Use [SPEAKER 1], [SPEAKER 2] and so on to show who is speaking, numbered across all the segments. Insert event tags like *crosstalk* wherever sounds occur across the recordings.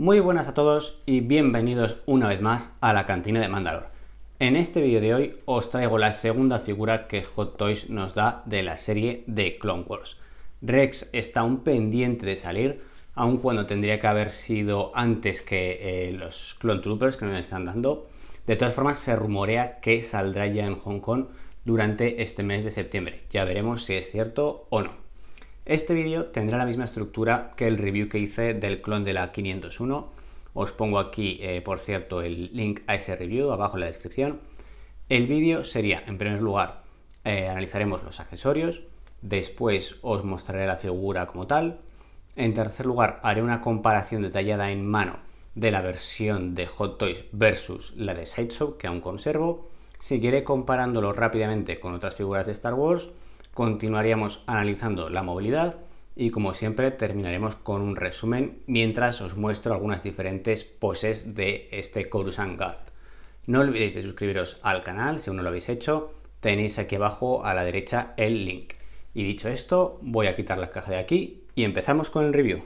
[SPEAKER 1] Muy buenas a todos y bienvenidos una vez más a la cantina de Mandalor. En este vídeo de hoy os traigo la segunda figura que Hot Toys nos da de la serie de Clone Wars. Rex está aún pendiente de salir, aun cuando tendría que haber sido antes que eh, los Clone Troopers que nos están dando. De todas formas, se rumorea que saldrá ya en Hong Kong durante este mes de septiembre. Ya veremos si es cierto o no. Este vídeo tendrá la misma estructura que el review que hice del clon de la 501. Os pongo aquí, eh, por cierto, el link a ese review abajo en la descripción. El vídeo sería, en primer lugar, eh, analizaremos los accesorios, después os mostraré la figura como tal, en tercer lugar haré una comparación detallada en mano de la versión de Hot Toys versus la de Sideshow que aún conservo, seguiré comparándolo rápidamente con otras figuras de Star Wars continuaríamos analizando la movilidad y como siempre terminaremos con un resumen mientras os muestro algunas diferentes poses de este Coruscant Guard. No olvidéis de suscribiros al canal si aún no lo habéis hecho, tenéis aquí abajo a la derecha el link. Y dicho esto, voy a quitar la caja de aquí y empezamos con el review.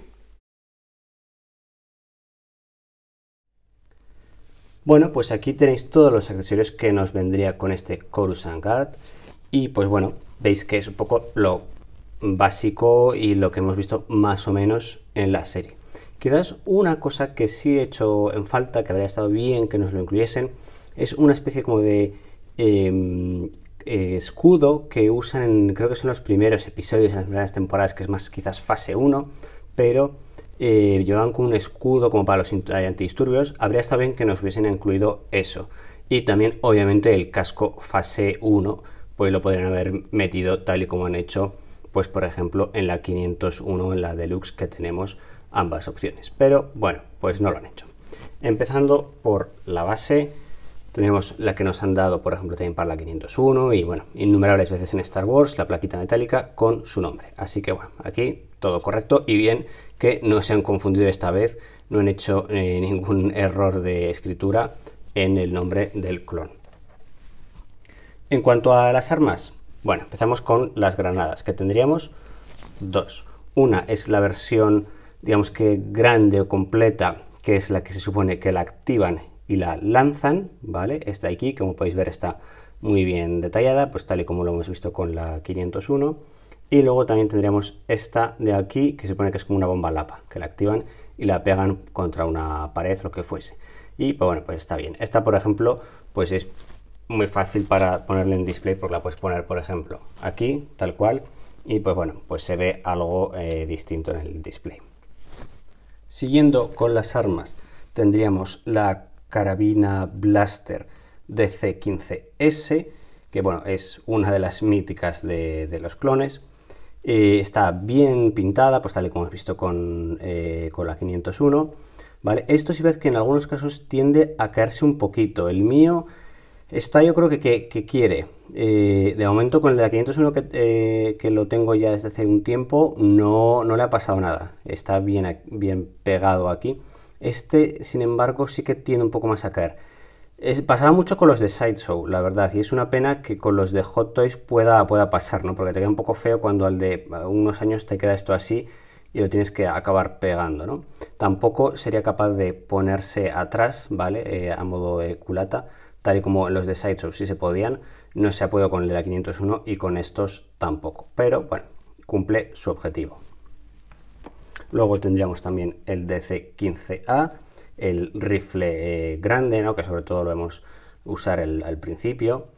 [SPEAKER 1] Bueno, pues aquí tenéis todos los accesorios que nos vendría con este Coruscant Guard. Y pues bueno, veis que es un poco lo básico y lo que hemos visto más o menos en la serie. Quizás una cosa que sí he hecho en falta, que habría estado bien que nos lo incluyesen, es una especie como de em, eh, escudo que usan en, creo que son los primeros episodios, en las primeras temporadas, que es más quizás fase 1, pero eh, llevaban con un escudo como para los eh, antidisturbios. Habría estado bien que nos hubiesen incluido eso. Y también, obviamente, el casco fase 1, pues lo podrían haber metido tal y como han hecho, pues por ejemplo en la 501, en la Deluxe que tenemos ambas opciones. Pero bueno, pues no lo han hecho. Empezando por la base, tenemos la que nos han dado, por ejemplo, también para la 501 y bueno, innumerables veces en Star Wars, la plaquita metálica con su nombre. Así que bueno, aquí todo correcto y bien que no se han confundido esta vez, no han hecho eh, ningún error de escritura en el nombre del clon. En cuanto a las armas, bueno, empezamos con las granadas, que tendríamos dos. Una es la versión, digamos que grande o completa, que es la que se supone que la activan y la lanzan, ¿vale? Esta aquí, como podéis ver, está muy bien detallada, pues tal y como lo hemos visto con la 501. Y luego también tendríamos esta de aquí, que se supone que es como una bomba lapa, que la activan y la pegan contra una pared, lo que fuese. Y pues bueno, pues está bien. Esta, por ejemplo, pues es muy fácil para ponerle en display porque la puedes poner, por ejemplo, aquí, tal cual, y pues bueno, pues se ve algo eh, distinto en el display. Siguiendo con las armas, tendríamos la carabina blaster DC-15S, que bueno, es una de las míticas de, los clones. Eh, está bien pintada, pues tal y como hemos visto con, eh, con la 501. ¿vale? Esto si sí ves que en algunos casos tiende a caerse un poquito. El mío esta yo creo que, quiere. Eh, de momento con el de la 501 que, eh, que, lo tengo ya desde hace un tiempo no, le ha pasado nada. Está bien, bien pegado aquí. Este, sin embargo, sí que tiene un poco más a caer. pasaba mucho con los de Sideshow, la verdad, y es una pena que con los de Hot Toys pueda, pueda pasar, ¿no? Porque te queda un poco feo cuando al de unos años te queda esto así y lo tienes que acabar pegando, ¿no? Tampoco sería capaz de ponerse atrás, ¿vale? Eh, a modo de culata tal y como los de Sideshow sí se podían, no se ha podido con el de la 501 y con estos tampoco. Pero bueno, cumple su objetivo. Luego tendríamos también el DC-15A, el rifle eh, grande, ¿no? que sobre todo lo hemos usar al principio.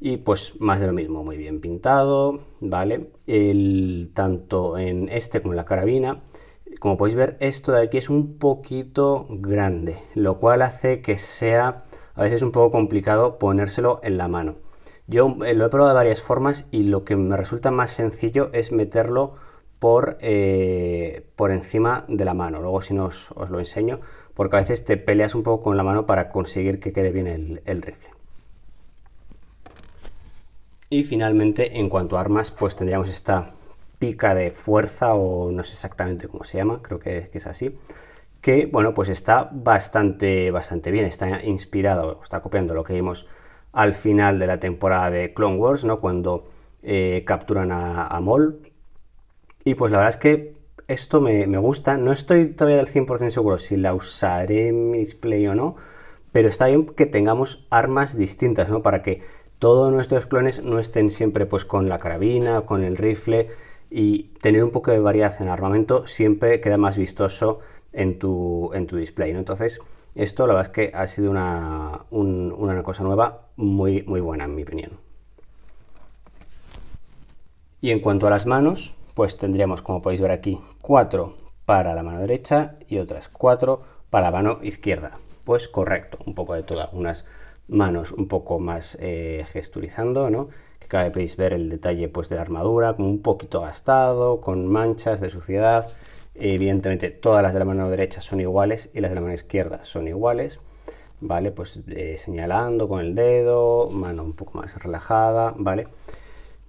[SPEAKER 1] Y pues más de lo mismo, muy bien pintado, ¿vale? El, tanto en este como en la carabina. Como podéis ver, esto de aquí es un poquito grande, lo cual hace que sea a veces es un poco complicado ponérselo en la mano. Yo eh, lo he probado de varias formas y lo que me resulta más sencillo es meterlo por, eh, por encima de la mano. Luego si no os, lo enseño, porque a veces te peleas un poco con la mano para conseguir que quede bien el, rifle. Y finalmente, en cuanto a armas, pues tendríamos esta pica de fuerza o no sé exactamente cómo se llama, creo que es así que, bueno, pues está bastante, bastante bien, está inspirado, está copiando lo que vimos al final de la temporada de Clone Wars, ¿no? Cuando eh, capturan a, a, Y pues la verdad es que esto me, gusta, no estoy todavía del 100% seguro si la usaré en mis play o no, pero está bien que tengamos armas distintas, ¿no? Para que todos nuestros clones no estén siempre pues con la carabina, con el rifle y tener un poco de variedad en armamento siempre queda más vistoso en tu, display. Entonces, esto la verdad es que ha sido una, cosa nueva muy, muy buena, en mi opinión. Y en cuanto a las manos, pues tendríamos, como podéis ver aquí, cuatro para la mano derecha y otras cuatro para la mano izquierda. Pues correcto, un poco de todas, unas manos un poco más eh, gesturizando, ¿no? Que cada podéis ver el detalle pues, de la armadura, como un poquito gastado, con manchas de suciedad, Evidentemente todas las de la mano derecha son iguales y las de la mano izquierda son iguales. ¿Vale? Pues eh, señalando con el dedo, mano un poco más relajada, ¿vale?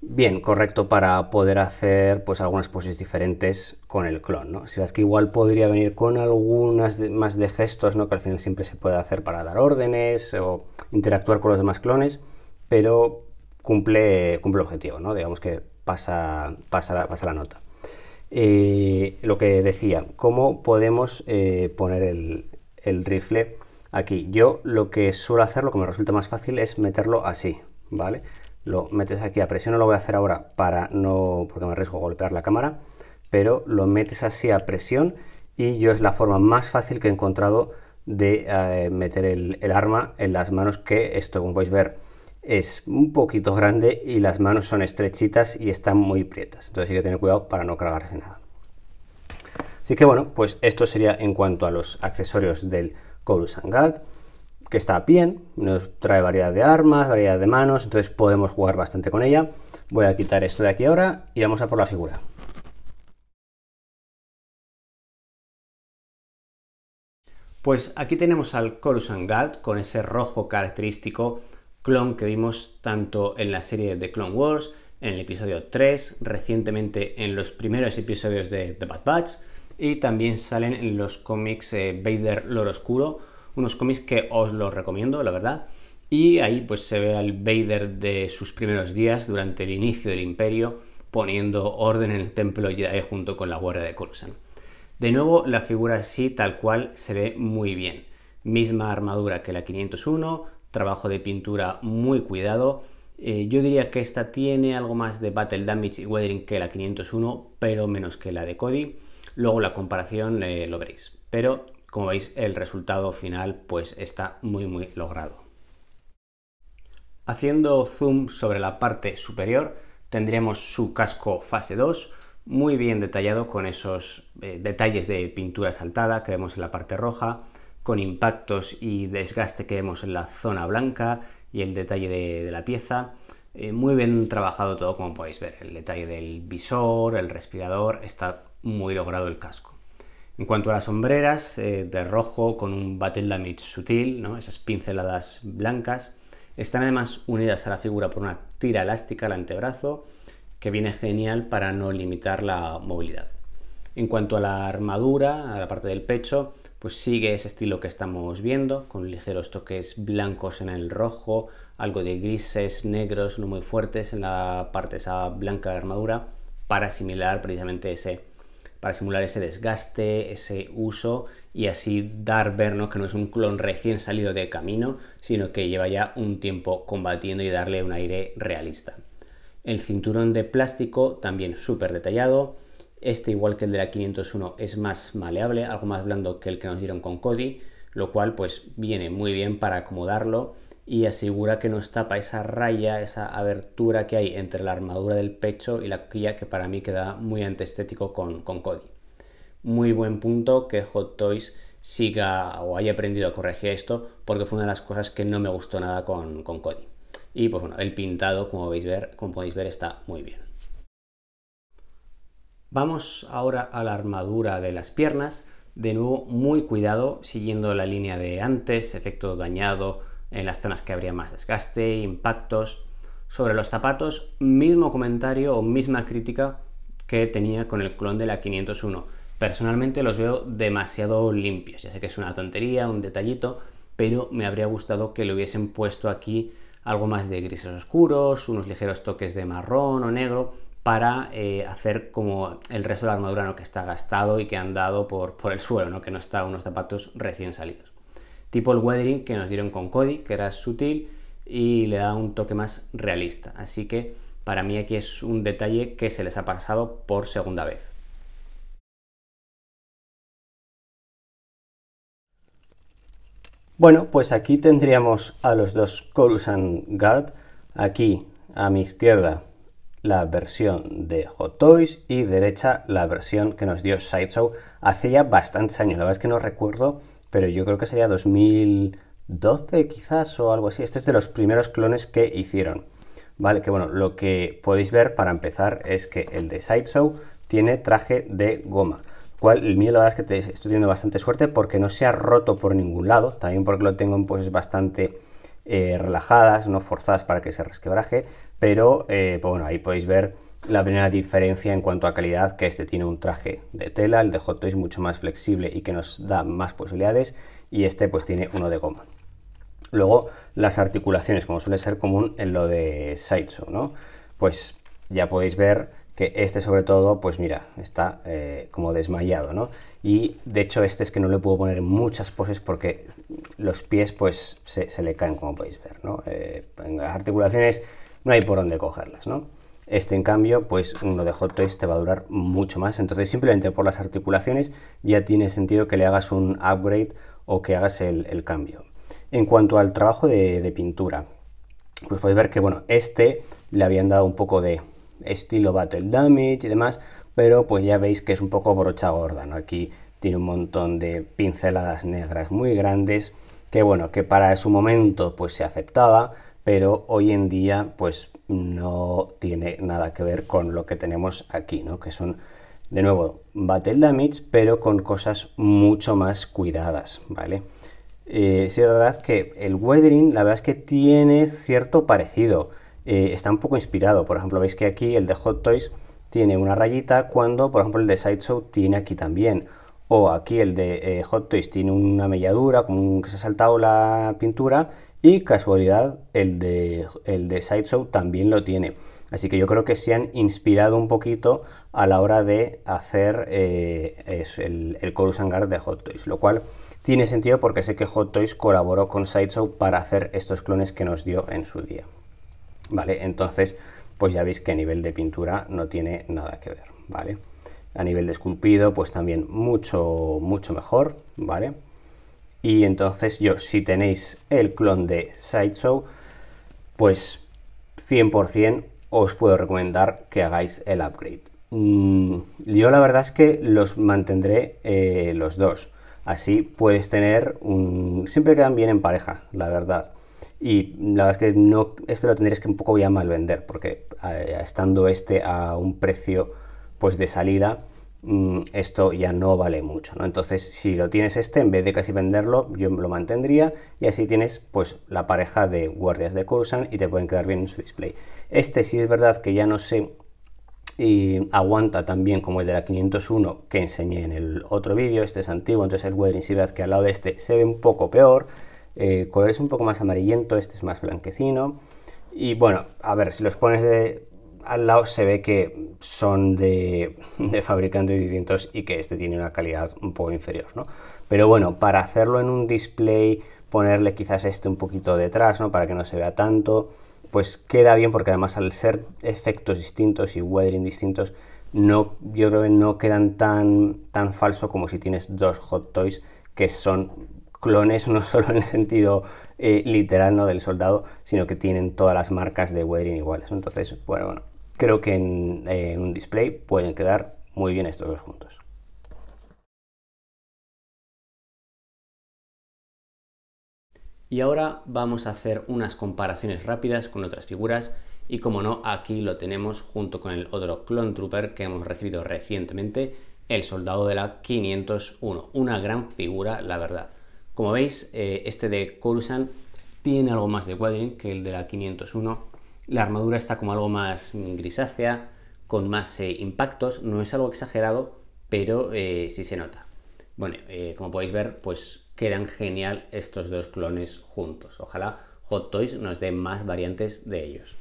[SPEAKER 1] Bien, correcto para poder hacer pues algunas poses diferentes con el clon, ¿no? Si es que igual podría venir con algunas más de gestos, ¿no? Que al final siempre se puede hacer para dar órdenes o interactuar con los demás clones, pero cumple, cumple el objetivo, ¿no? Digamos que pasa, pasa, pasa la nota. Eh, lo que decía, cómo podemos eh, poner el, rifle aquí. Yo lo que suelo hacer, lo que me resulta más fácil es meterlo así, ¿vale? Lo metes aquí a presión, no lo voy a hacer ahora para no, porque me arriesgo a golpear la cámara, pero lo metes así a presión y yo es la forma más fácil que he encontrado de eh, meter el arma en las manos que esto, como podéis ver, es un poquito grande y las manos son estrechitas y están muy prietas. Entonces hay que tener cuidado para no cargarse nada. Así que bueno, pues esto sería en cuanto a los accesorios del Corus Guard, que está bien, nos trae variedad de armas, variedad de manos, entonces podemos jugar bastante con ella. Voy a quitar esto de aquí ahora y vamos a por la figura. Pues aquí tenemos al Colossal Guard con ese rojo característico clon que vimos tanto en la serie de Clone Wars, en el episodio 3, recientemente en los primeros episodios de The Bad Batch, y también salen en los cómics eh, Vader Loro Oscuro, unos cómics que os los recomiendo, la verdad. Y ahí pues se ve al Vader de sus primeros días durante el inicio del imperio poniendo orden en el templo Jedi junto con la guardia de Coruscant. De nuevo la figura así tal cual se ve muy bien. Misma armadura que la 501, trabajo de pintura muy cuidado. Eh, yo diría que esta tiene algo más de Battle Damage y Weathering que la 501, pero menos que la de Cody. Luego la comparación eh, lo veréis. Pero como veis el resultado final pues está muy muy logrado. Haciendo zoom sobre la parte superior tendríamos su casco fase 2 muy bien detallado con esos eh, detalles de pintura saltada que vemos en la parte roja con impactos y desgaste que vemos en la zona blanca y el detalle de, la pieza. Eh, muy bien trabajado todo, como podéis ver. El detalle del visor, el respirador, está muy logrado el casco. En cuanto a las sombreras, eh, de rojo con un battle damage sutil, esas pinceladas blancas. Están además unidas a la figura por una tira elástica al antebrazo, que viene genial para no limitar la movilidad. En cuanto a la armadura, a la parte del pecho, pues sigue ese estilo que estamos viendo, con ligeros toques blancos en el rojo, algo de grises, negros, no muy fuertes en la parte esa blanca de armadura, para simular precisamente ese, para simular ese desgaste, ese uso, y así dar vernos que no es un clon recién salido de camino, sino que lleva ya un tiempo combatiendo y darle un aire realista. El cinturón de plástico también súper detallado, este, igual que el de la 501, es más maleable, algo más blando que el que nos dieron con Cody, lo cual pues viene muy bien para acomodarlo y asegura que nos tapa esa raya, esa abertura que hay entre la armadura del pecho y la coquilla que para mí queda muy antiestético con, con Cody. Muy buen punto que Hot Toys siga o haya aprendido a corregir esto porque fue una de las cosas que no me gustó nada con, con Cody. Y pues bueno, el pintado, como, veis ver, como podéis ver, está muy bien. Vamos ahora a la armadura de las piernas. De nuevo, muy cuidado, siguiendo la línea de antes, efecto dañado en las zonas que habría más desgaste, impactos. Sobre los zapatos, mismo comentario o misma crítica que tenía con el clon de la 501. Personalmente los veo demasiado limpios. Ya sé que es una tontería, un detallito, pero me habría gustado que le hubiesen puesto aquí algo más de grises oscuros, unos ligeros toques de marrón o negro, para eh, hacer como el resto de la armadura ¿no? que está gastado y que han dado por, el suelo, ¿no? que no está unos zapatos recién salidos. Tipo el weathering que nos dieron con Cody, que era sutil y le da un toque más realista. Así que para mí aquí es un detalle que se les ha pasado por segunda vez. Bueno, pues aquí tendríamos a los dos Coruscant Guard. Aquí a mi izquierda la versión de Hot Toys y derecha la versión que nos dio Sideshow hace ya bastantes años. La verdad es que no recuerdo, pero yo creo que sería 2012 quizás o algo así. Este es de los primeros clones que hicieron. Vale, que bueno, lo que podéis ver para empezar es que el de Sideshow tiene traje de goma. Cual, el mío la verdad es que estoy teniendo bastante suerte porque no se ha roto por ningún lado, también porque lo tengo en poses bastante eh, relajadas, no forzadas para que se resquebraje, pero eh, pues bueno, ahí podéis ver la primera diferencia en cuanto a calidad, que este tiene un traje de tela, el de Hot Toys mucho más flexible y que nos da más posibilidades, y este pues tiene uno de goma. Luego las articulaciones, como suele ser común en lo de Sideshow, ¿no? Pues ya podéis ver que este sobre todo, pues mira, está eh, como desmayado, ¿no? Y de hecho este es que no le puedo poner muchas poses porque los pies pues se, le caen, como podéis ver, ¿no? Eh, las articulaciones no hay por dónde cogerlas, ¿no? Este, en cambio, pues uno de Hot Toys te va a durar mucho más. Entonces, simplemente por las articulaciones ya tiene sentido que le hagas un upgrade o que hagas el, cambio. En cuanto al trabajo de, de, pintura, pues podéis ver que, bueno, este le habían dado un poco de estilo Battle Damage y demás, pero pues ya veis que es un poco brocha gorda, ¿no? Aquí tiene un montón de pinceladas negras muy grandes, que bueno, que para su momento pues se aceptaba, pero hoy en día pues no tiene nada que ver con lo que tenemos aquí, ¿no? Que son, de nuevo, battle damage, pero con cosas mucho más cuidadas, ¿vale? Eh, sí, verdad que el Weathering, la verdad es que tiene cierto parecido. Eh, está un poco inspirado. Por ejemplo, veis que aquí el de Hot Toys tiene una rayita, cuando, por ejemplo, el de Sideshow tiene aquí también. O aquí el de eh, Hot Toys tiene una melladura, como que se ha saltado la pintura, y casualidad, el de, el de Sideshow también lo tiene. Así que yo creo que se han inspirado un poquito a la hora de hacer eh, el, el, Chorus de Hot Toys, lo cual tiene sentido porque sé que Hot Toys colaboró con Sideshow para hacer estos clones que nos dio en su día. Vale, entonces, pues ya veis que a nivel de pintura no tiene nada que ver, ¿vale? A nivel de esculpido, pues también mucho, mucho mejor, ¿vale? Y entonces yo, si tenéis el clon de Sideshow, pues 100% os puedo recomendar que hagáis el upgrade. Mm, yo la verdad es que los mantendré eh, los dos. Así puedes tener un... Siempre quedan bien en pareja, la verdad. Y la verdad es que no, este lo tendréis que un poco voy a mal vender, porque eh, estando este a un precio pues de salida, Mm, esto ya no vale mucho. ¿no? Entonces, si lo tienes este, en vez de casi venderlo, yo lo mantendría y así tienes pues la pareja de guardias de Corsan y te pueden quedar bien en su display. Este sí es verdad que ya no sé y aguanta también como el de la 501 que enseñé en el otro vídeo, este es antiguo, entonces el weathering sí verdad que al lado de este se ve un poco peor, el color es un poco más amarillento, este es más blanquecino y bueno, a ver, si los pones de al lado se ve que son de, fabricantes distintos y que este tiene una calidad un poco inferior, ¿no? Pero bueno, para hacerlo en un display, ponerle quizás este un poquito detrás, ¿no? Para que no se vea tanto, pues queda bien porque además al ser efectos distintos y weathering distintos, no, yo creo que no quedan tan, tan falso como si tienes dos hot toys que son clones, *laughs* no solo en el sentido eh, literal ¿no? del soldado, sino que tienen todas las marcas de Weathering iguales. Entonces, bueno, bueno, creo que eh, en, un display pueden quedar muy bien estos dos juntos. Y ahora vamos a hacer unas comparaciones rápidas con otras figuras y como no, aquí lo tenemos junto con el otro Clone Trooper que hemos recibido recientemente, el soldado de la 501. Una gran figura, la verdad. Como veis, eh, este de Coruscant tiene algo más de cuadring que el de la 501, la armadura está como algo más grisácea, con más eh, impactos, no es algo exagerado, pero eh, sí se nota. Bueno, eh, como podéis ver, pues quedan genial estos dos clones juntos. Ojalá Hot Toys nos dé más variantes de ellos.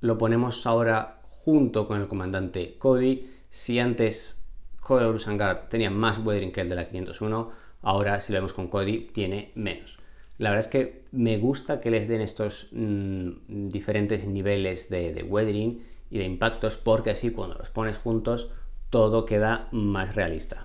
[SPEAKER 1] Lo ponemos ahora junto con el comandante Cody. Si antes Cody Sangar tenía más weathering que el de la 501, ahora si lo vemos con Cody tiene menos. La verdad es que me gusta que les den estos mm, diferentes niveles de, de weathering y de impactos porque así cuando los pones juntos todo queda más realista.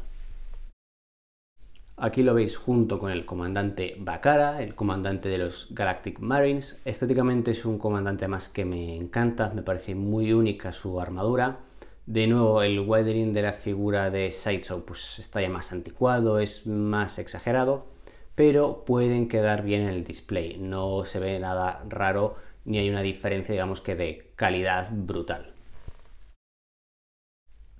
[SPEAKER 1] Aquí lo veis junto con el comandante Bakara, el comandante de los Galactic Marines. Estéticamente es un comandante más que me encanta, me parece muy única su armadura. De nuevo, el weathering de la figura de Sideshow pues, está ya más anticuado, es más exagerado pero pueden quedar bien en el display. No se ve nada raro ni hay una diferencia, digamos que de calidad brutal.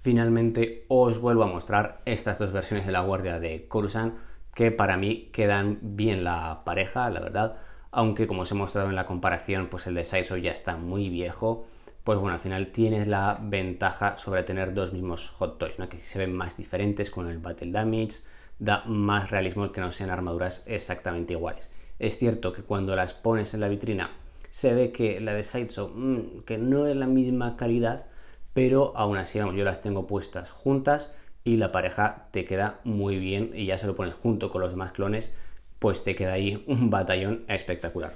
[SPEAKER 1] Finalmente os vuelvo a mostrar estas dos versiones de la guardia de Coruscant que para mí quedan bien la pareja, la verdad, aunque como os he mostrado en la comparación, pues el de Saiso ya está muy viejo, pues bueno, al final tienes la ventaja sobre tener dos mismos hot toys, que se ven más diferentes con el Battle Damage, da más realismo el que no sean armaduras exactamente iguales. Es cierto que cuando las pones en la vitrina se ve que la de Sideshow, mm, que no es la misma calidad, pero aún así, yo las tengo puestas juntas y la pareja te queda muy bien y ya se lo pones junto con los demás clones, pues te queda ahí un batallón espectacular.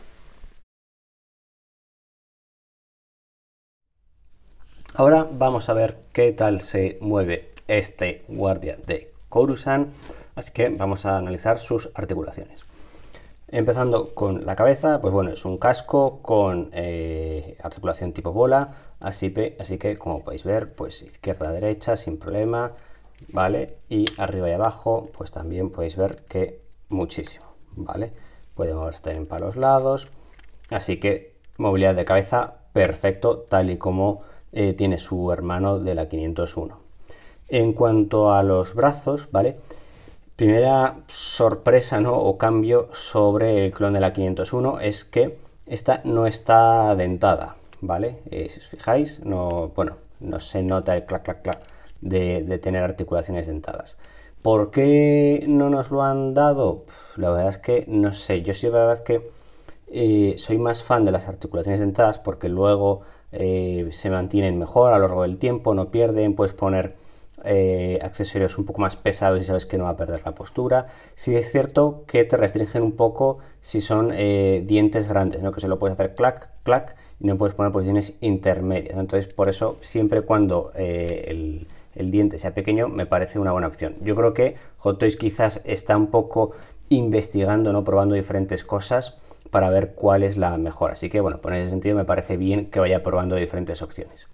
[SPEAKER 1] Ahora vamos a ver qué tal se mueve este guardia de Coruscant. Así que vamos a analizar sus articulaciones. Empezando con la cabeza, pues bueno, es un casco con eh, articulación tipo bola, así, así que como podéis ver, pues izquierda, derecha, sin problema, ¿vale? Y arriba y abajo, pues también podéis ver que muchísimo, ¿vale? Podemos estar en los lados, así que movilidad de cabeza perfecto, tal y como eh, tiene su hermano de la 501. En cuanto a los brazos, ¿vale? Primera sorpresa o cambio sobre el clon de la 501 es que esta no está dentada, ¿vale? Eh, si os fijáis, no, bueno, no se nota el clac, clac, clac de, tener articulaciones dentadas. ¿Por qué no nos lo han dado? la verdad es que no sé. Yo sí, la verdad es que eh, soy más fan de las articulaciones dentadas porque luego eh, se mantienen mejor a lo largo del tiempo, no pierden, puedes poner eh, accesorios un poco más pesados y sabes que no va a perder la postura. Si es cierto que te restringen un poco si son eh, dientes grandes, ¿no? que se lo puedes hacer clac, clac y no puedes poner posiciones intermedias. Entonces, por eso, siempre cuando eh, el, diente sea pequeño, me parece una buena opción. Yo creo que Hot Toys quizás está un poco investigando, ¿no? probando diferentes cosas para ver cuál es la mejor. Así que, bueno, pues en ese sentido me parece bien que vaya probando diferentes opciones.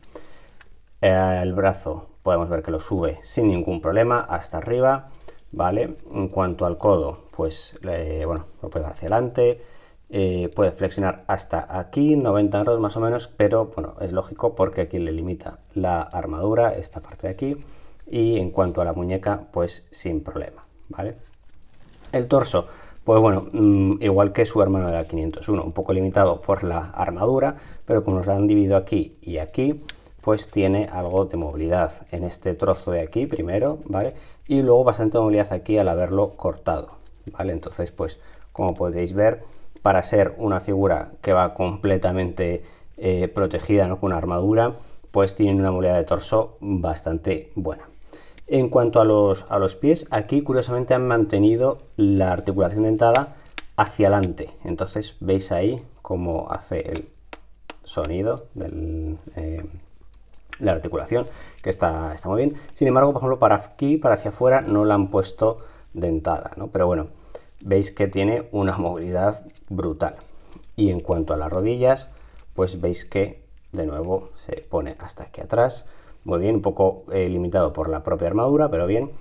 [SPEAKER 1] El brazo, podemos ver que lo sube sin ningún problema hasta arriba, ¿vale? En cuanto al codo, pues, bueno, lo puede hacia adelante, eh, puede flexionar hasta aquí, 90 grados más o menos, pero bueno, es lógico porque aquí le limita la armadura, esta parte de aquí, y en cuanto a la muñeca, pues sin problema, ¿vale? El torso, pues bueno, mm, igual que su hermano de la 501, un poco limitado por la armadura, pero como nos han dividido aquí y aquí, pues tiene algo de movilidad en este trozo de aquí primero, ¿vale? Y luego bastante movilidad aquí al haberlo cortado, ¿vale? Entonces, pues como podéis ver, para ser una figura que va completamente eh, protegida ¿no? con una armadura, pues tiene una movilidad de torso bastante buena. En cuanto a los, a los pies, aquí curiosamente han mantenido la articulación dentada hacia adelante. Entonces veis ahí cómo hace el sonido del... Eh, la articulación, que está, está muy bien. Sin embargo, por ejemplo, para aquí, para hacia afuera, no la han puesto dentada, ¿no? Pero bueno, veis que tiene una movilidad brutal. Y en cuanto a las rodillas, pues veis que de nuevo se pone hasta aquí atrás. Muy bien, un poco eh, limitado por la propia armadura, pero bien.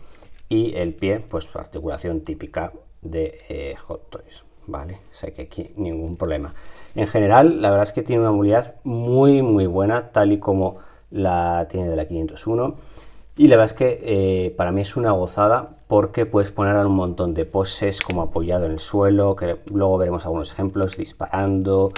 [SPEAKER 1] Y el pie, pues articulación típica de eh, Hot Toys. ¿vale? sé que aquí ningún problema. En general, la verdad es que tiene una movilidad muy, muy buena, tal y como la tiene de la 501. Y la verdad es que eh, para mí es una gozada porque puedes poner un montón de poses como apoyado en el suelo, que luego veremos algunos ejemplos, disparando.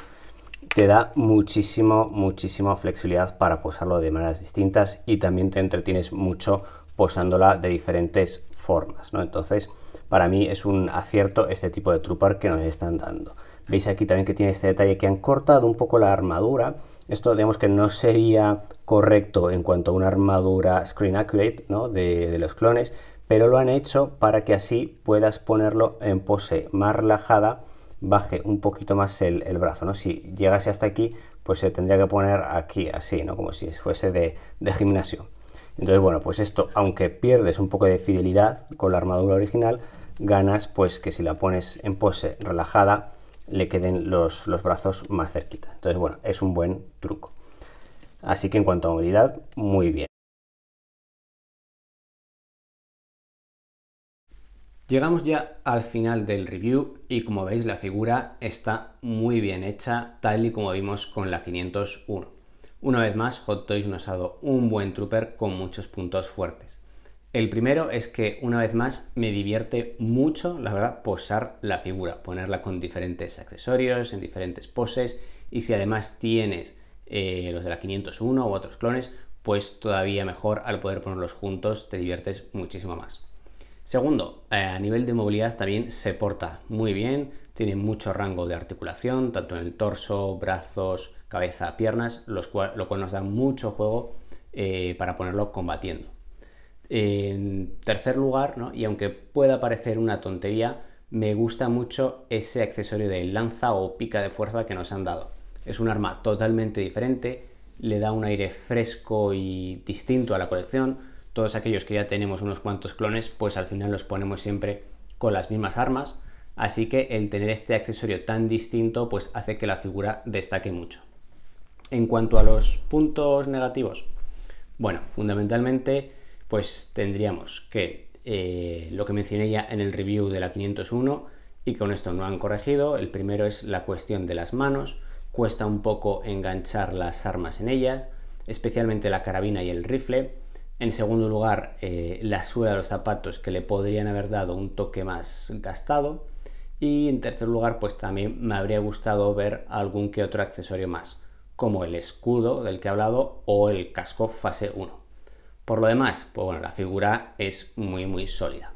[SPEAKER 1] Te da muchísimo, muchísima flexibilidad para posarlo de maneras distintas y también te entretienes mucho posándola de diferentes formas. ¿no? Entonces, para mí es un acierto este tipo de trooper que nos están dando. Veis aquí también que tiene este detalle que han cortado un poco la armadura esto digamos que no sería correcto en cuanto a una armadura screen accurate de, los clones, pero lo han hecho para que así puedas ponerlo en pose más relajada, baje un poquito más el, brazo. ¿no? Si llegase hasta aquí, pues se tendría que poner aquí así, ¿no? como si fuese de, de gimnasio. Entonces, bueno, pues esto, aunque pierdes un poco de fidelidad con la armadura original, ganas pues que si la pones en pose relajada, le queden los, brazos más cerquita. Entonces, bueno, es un buen truco. Así que en cuanto a movilidad, muy bien. Llegamos ya al final del review y como veis la figura está muy bien hecha tal y como vimos con la 501. Una vez más Hot Toys nos ha dado un buen trooper con muchos puntos fuertes. El primero es que una vez más me divierte mucho, la verdad, posar la figura, ponerla con diferentes accesorios, en diferentes poses y si además tienes eh, los de la 501 u otros clones, pues todavía mejor al poder ponerlos juntos te diviertes muchísimo más. Segundo, eh, a nivel de movilidad también se porta muy bien, tiene mucho rango de articulación, tanto en el torso, brazos, cabeza, piernas, lo cual nos da mucho juego eh, para ponerlo combatiendo. En tercer lugar, y aunque pueda parecer una tontería, me gusta mucho ese accesorio de lanza o pica de fuerza que nos han dado. Es un arma totalmente diferente, le da un aire fresco y distinto a la colección. Todos aquellos que ya tenemos unos cuantos clones, pues al final los ponemos siempre con las mismas armas. Así que el tener este accesorio tan distinto, pues hace que la figura destaque mucho. En cuanto a los puntos negativos, bueno, fundamentalmente pues tendríamos que eh, lo que mencioné ya en el review de la 501 y con esto no han corregido. El primero es la cuestión de las manos. Cuesta un poco enganchar las armas en ellas, especialmente la carabina y el rifle. En segundo lugar, eh, la suela de los zapatos que le podrían haber dado un toque más gastado. Y en tercer lugar, pues también me habría gustado ver algún que otro accesorio más, como el escudo del que he hablado o el casco fase 1. Por lo demás, pues bueno, la figura es muy muy sólida.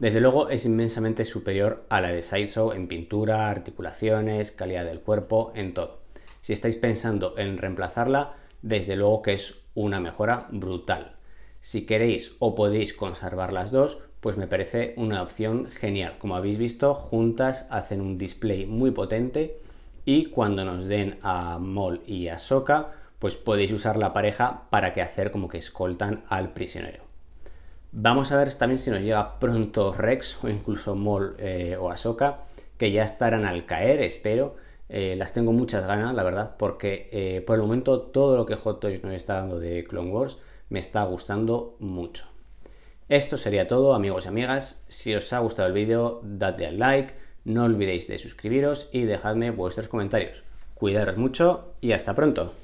[SPEAKER 1] Desde luego es inmensamente superior a la de Sideshow en pintura, articulaciones, calidad del cuerpo, en todo. Si estáis pensando en reemplazarla, desde luego que es una mejora brutal. Si queréis o podéis conservar las dos, pues me parece una opción genial. Como habéis visto, juntas hacen un display muy potente y cuando nos den a Mol y a Soca pues podéis usar la pareja para que hacer como que escoltan al prisionero. Vamos a ver también si nos llega pronto Rex o incluso Mol eh, o Ahsoka, que ya estarán al caer, espero. Eh, las tengo muchas ganas, la verdad, porque eh, por el momento todo lo que Hot Toys nos está dando de Clone Wars me está gustando mucho. Esto sería todo, amigos y amigas. Si os ha gustado el vídeo, dadle al like, no olvidéis de suscribiros y dejadme vuestros comentarios. Cuidaros mucho y hasta pronto.